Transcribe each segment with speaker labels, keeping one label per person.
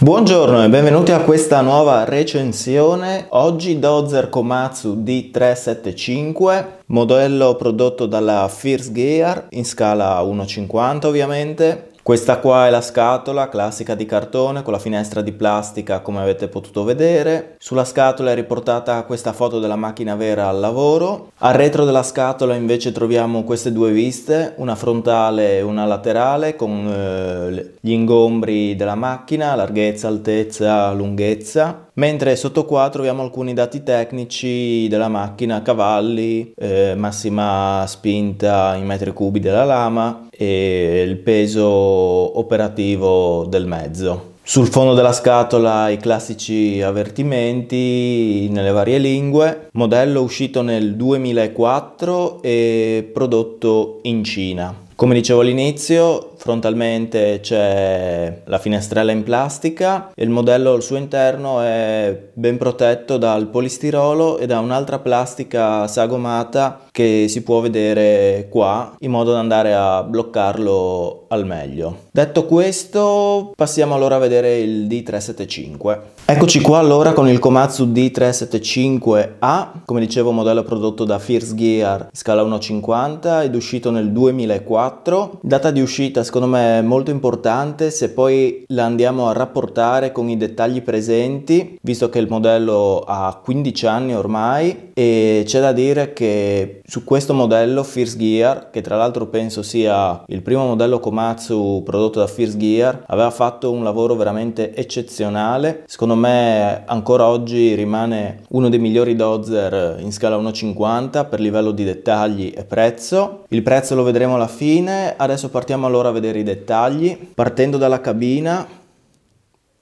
Speaker 1: Buongiorno e benvenuti a questa nuova recensione. Oggi Dozer Komatsu D375, modello prodotto dalla First Gear in scala 1.50 ovviamente, questa qua è la scatola classica di cartone con la finestra di plastica come avete potuto vedere. Sulla scatola è riportata questa foto della macchina vera al lavoro. Al retro della scatola invece troviamo queste due viste, una frontale e una laterale con eh, gli ingombri della macchina, larghezza, altezza, lunghezza mentre sotto qua troviamo alcuni dati tecnici della macchina, cavalli, eh, massima spinta in metri cubi della lama e il peso operativo del mezzo. Sul fondo della scatola i classici avvertimenti nelle varie lingue, modello uscito nel 2004 e prodotto in Cina. Come dicevo all'inizio, frontalmente c'è la finestrella in plastica e il modello al suo interno è ben protetto dal polistirolo e da un'altra plastica sagomata che si può vedere qua in modo da andare a bloccarlo al meglio. Detto questo, passiamo allora a vedere il D375. Eccoci qua allora con il Komatsu D375A, come dicevo modello prodotto da First Gear scala 1.50 ed uscito nel 2004. Data di uscita secondo me molto importante se poi la andiamo a rapportare con i dettagli presenti, visto che il modello ha 15 anni ormai e c'è da dire che su questo modello First Gear, che tra l'altro penso sia il primo modello Komatsu Komatsu prodotto da First Gear aveva fatto un lavoro veramente eccezionale secondo me ancora oggi rimane uno dei migliori Dozer in scala 1.50 per livello di dettagli e prezzo il prezzo lo vedremo alla fine adesso partiamo allora a vedere i dettagli partendo dalla cabina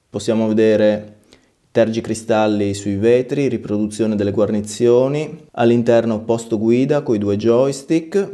Speaker 1: possiamo vedere tergicristalli sui vetri, riproduzione delle guarnizioni, all'interno posto guida con i due joystick,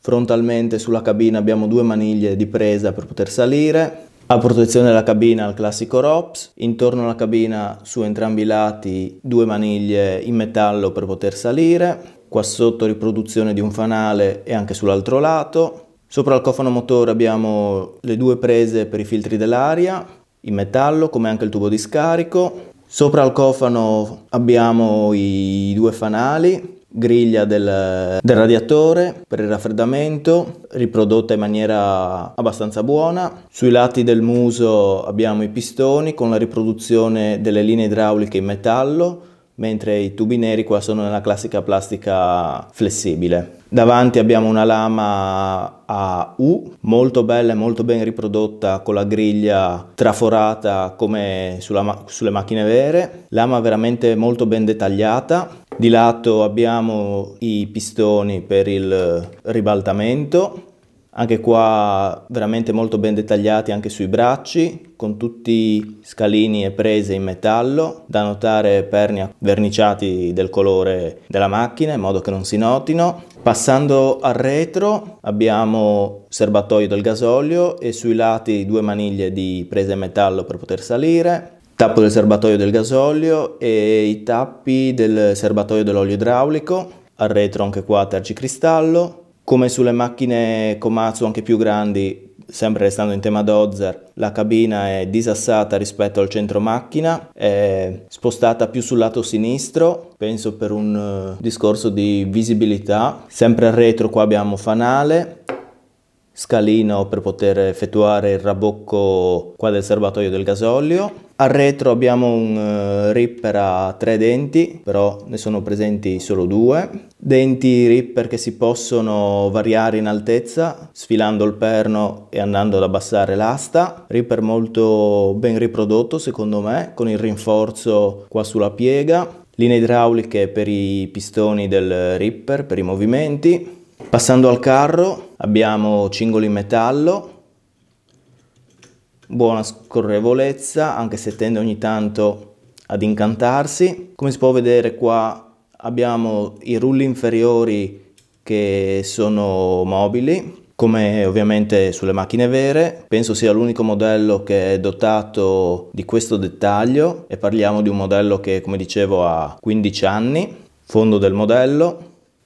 Speaker 1: Frontalmente sulla cabina abbiamo due maniglie di presa per poter salire. A protezione della cabina il classico ROPS, intorno alla cabina su entrambi i lati due maniglie in metallo per poter salire, qua sotto riproduzione di un fanale e anche sull'altro lato. Sopra al cofano motore abbiamo le due prese per i filtri dell'aria in metallo come anche il tubo di scarico. Sopra al cofano abbiamo i due fanali griglia del, del radiatore per il raffreddamento, riprodotta in maniera abbastanza buona. Sui lati del muso abbiamo i pistoni con la riproduzione delle linee idrauliche in metallo, mentre i tubi neri qua sono nella classica plastica flessibile. Davanti abbiamo una lama a U, molto bella e molto ben riprodotta con la griglia traforata come sulla, sulle macchine vere. Lama veramente molto ben dettagliata di lato abbiamo i pistoni per il ribaltamento, anche qua veramente molto ben dettagliati anche sui bracci, con tutti scalini e prese in metallo, da notare perni verniciati del colore della macchina in modo che non si notino. Passando al retro abbiamo serbatoio del gasolio e sui lati due maniglie di prese in metallo per poter salire, tappo del serbatoio del gasolio e i tappi del serbatoio dell'olio idraulico, al retro anche qua cristallo, come sulle macchine Komatsu anche più grandi, sempre restando in tema Dozer, la cabina è disassata rispetto al centro macchina, è spostata più sul lato sinistro, penso per un eh, discorso di visibilità. Sempre al retro qua abbiamo fanale, scalino per poter effettuare il rabocco qua del serbatoio del gasolio, al retro abbiamo un eh, ripper a tre denti, però ne sono presenti solo due. Denti ripper che si possono variare in altezza, sfilando il perno e andando ad abbassare l'asta. Ripper molto ben riprodotto secondo me, con il rinforzo qua sulla piega. Linee idrauliche per i pistoni del ripper, per i movimenti. Passando al carro abbiamo cingoli in metallo, buona scorrevolezza, anche se tende ogni tanto ad incantarsi. Come si può vedere qua abbiamo i rulli inferiori che sono mobili, come ovviamente sulle macchine vere. Penso sia l'unico modello che è dotato di questo dettaglio e parliamo di un modello che come dicevo ha 15 anni. Fondo del modello,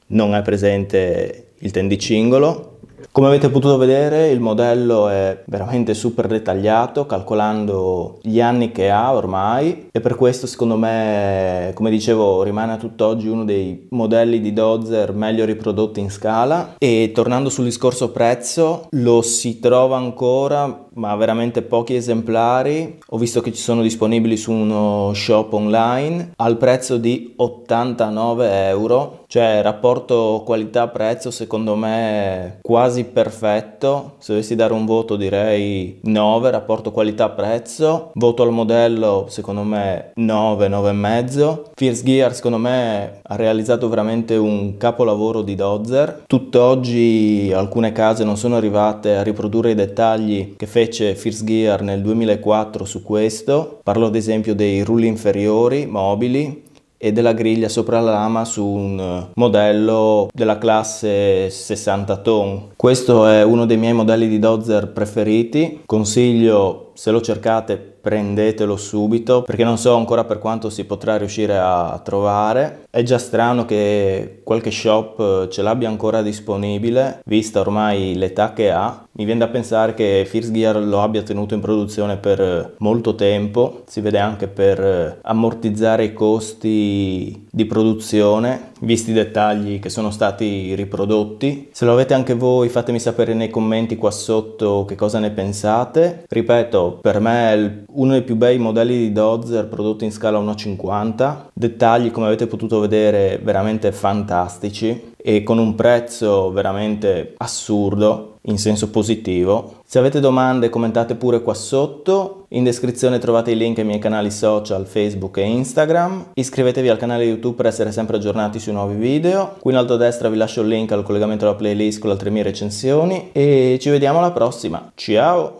Speaker 1: non è presente il tendicingolo, come avete potuto vedere il modello è veramente super dettagliato calcolando gli anni che ha ormai e per questo secondo me come dicevo rimane a tutt'oggi uno dei modelli di Dozer meglio riprodotti in scala e tornando sul discorso prezzo lo si trova ancora ma veramente pochi esemplari ho visto che ci sono disponibili su uno shop online al prezzo di 89 euro cioè, rapporto qualità-prezzo secondo me quasi perfetto. Se dovessi dare un voto direi 9, rapporto qualità-prezzo. Voto al modello secondo me 9, 9,5. First Gear secondo me ha realizzato veramente un capolavoro di Dozer. Tutt'oggi alcune case non sono arrivate a riprodurre i dettagli che fece First Gear nel 2004 su questo. Parlo ad esempio dei rulli inferiori mobili e della griglia sopra la lama su un eh, modello della classe 60 ton. Questo è uno dei miei modelli di Dozer preferiti, consiglio se lo cercate prendetelo subito perché non so ancora per quanto si potrà riuscire a trovare. È già strano che qualche shop eh, ce l'abbia ancora disponibile, vista ormai l'età che ha. Mi viene da pensare che First Gear lo abbia tenuto in produzione per eh, molto tempo, si vede anche per eh, ammortizzare i costi di produzione visti i dettagli che sono stati riprodotti. Se lo avete anche voi fatemi sapere nei commenti qua sotto che cosa ne pensate. Ripeto, per me è uno dei più bei modelli di Dozer prodotti in scala 1.50. Dettagli come avete potuto vedere veramente fantastici e con un prezzo veramente assurdo in senso positivo. Se avete domande commentate pure qua sotto, in descrizione trovate i link ai miei canali social Facebook e Instagram, iscrivetevi al canale YouTube per essere sempre aggiornati sui nuovi video, qui in alto a destra vi lascio il link al collegamento alla playlist con le altre mie recensioni e ci vediamo alla prossima, ciao!